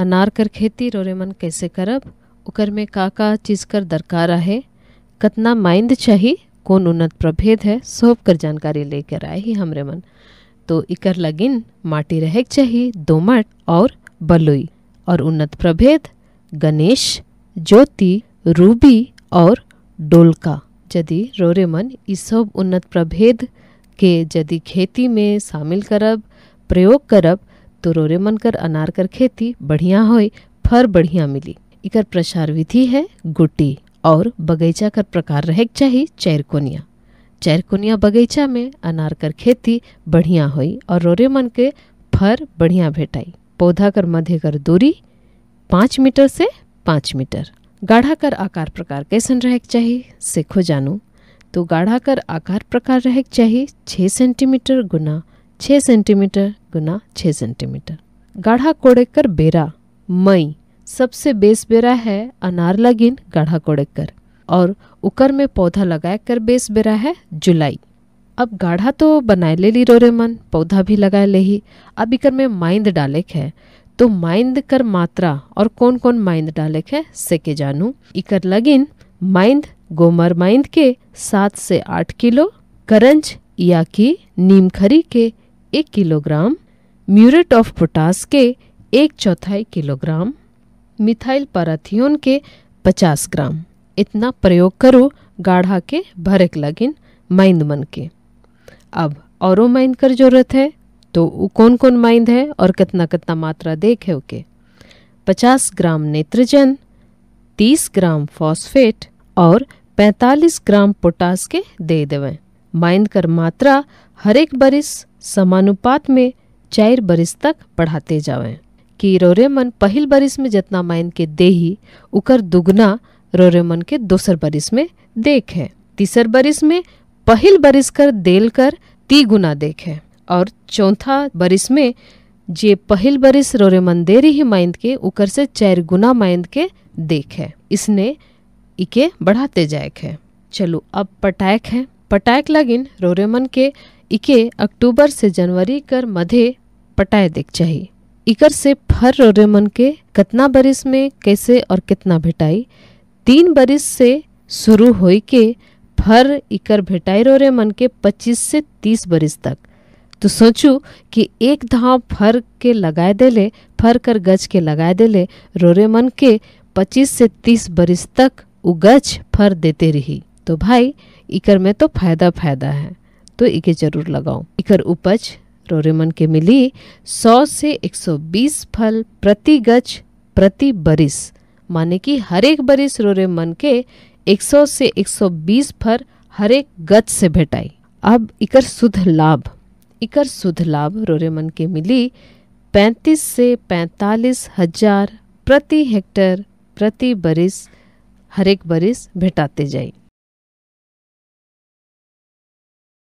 अनार कर खेती रोरे मन कैसे करब उकर में का का चीज़ कर दरकार है कतना माइंद चाहिए कौन उन्नत प्रभेद है सब कर जानकारी लेकर आए ही हमरे मन तो इकर लगिन माटी रह चाहिए दोमट और बलुई और उन्नत प्रभेद गणेश ज्योति रूबी और डोलका यदि रोरे मन इस सब उन्नत प्रभेद के यदि खेती में शामिल करब प्रयोग करब रोरे मन कर अनार कर खेती बढ़िया होए फर बढ़िया मिली इकर प्रसार विधि है गुटी और बगीचा कर प्रकार रहे चाहिए चैरकोनिया चैरकोनिया बगीचा में अनार कर खेती बढ़िया हो और रोरे मन के फर बढ़िया भेटाई पौधा कर मध्य कर दूरी पाँच मीटर से पाँच मीटर गाढ़ा कर आकार प्रकार कैसन रहे चाहिए सीखो जानू तो गाढ़ा कर आकार प्रकार रहे चाहिए छः सेंटीमीटर गुना छः सेंटीमीटर गुना छः सेंटीमीटर गाढ़ा कोड़ेकर बेरा मई सबसे बेस बेरा है अनार लगिन गाढ़ा कोड़ेकर और उकर में पौधा लगाए कर बेस बेरा है जुलाई अब गाढ़ा तो बनाए ले ली रोरे मन पौधा भी लगाए ले ही अब इकर में माइंद डाले है तो माइंद कर मात्रा और कौन कौन माइंद डाले है से के जानू इकर लगिन माइंद गोमर माइंद के सात से आठ किलो करंज या कि खरी के एक किलोग्राम म्यूरेट ऑफ पोटास के एक चौथाई किलोग्राम मिथाइल पाराथियोन के 50 ग्राम इतना प्रयोग करो गाढ़ा के भरक लगिन माइंद मन के अब और माइंद कर जरूरत है तो वो कौन कौन माइंद है और कितना कितना मात्रा देख है ओके पचास ग्राम नेत्रजन तीस ग्राम फॉस्फेट और पैंतालीस ग्राम पोटास के दे देवें कर मात्रा हरेक बरिस समानुपात में चार बरिस तक बढ़ाते जावे कि रोरेमन पहल बरिस में जितना माइंद के देही उकर दुगना रोरेमन के दूसर बरिस में देख है तीसर बरिस में पहल बरिस कर देल कर ती गुना देख है और चौथा बरिस में जे पहल बरिस रोरेमन दे रही माइंद के उकर से चार गुना माइंद के देख है इसने इके बढ़ाते जाए है चलो अब पटायक है पटायक लगिन रोरेमन के इके अक्टूबर से जनवरी कर मधे पटाए देख चाहिए इकर से फर रोरेमन के कितना बरिस में कैसे और कितना भेटाई तीन बरिस से शुरू हो के फर इकर भेटाई रोरेमन के 25 से 30 बरिस तक तो सोचू कि एक धाव फर के लगाए दे ले फर कर गज के लगाए दे ले रोरेमन के 25 से 30 बरिस तक उ गज फर देते रही तो भाई इकर में तो फायदा फायदा है तो इके जरूर लगाओ इकर उपज रोरेमन के मिली 100 से 120 फल प्रति गज प्रति बरिस माने कि हर एक बरिस रोरेमन के 100 से 120 फल हर एक गज से भेटाई अब इकर शुद्ध लाभ इकर शुद्ध लाभ रोरेमन के मिली 35 से पैंतालीस हजार प्रति हेक्टर प्रति बरिस हर एक बरिस भेटाते जाई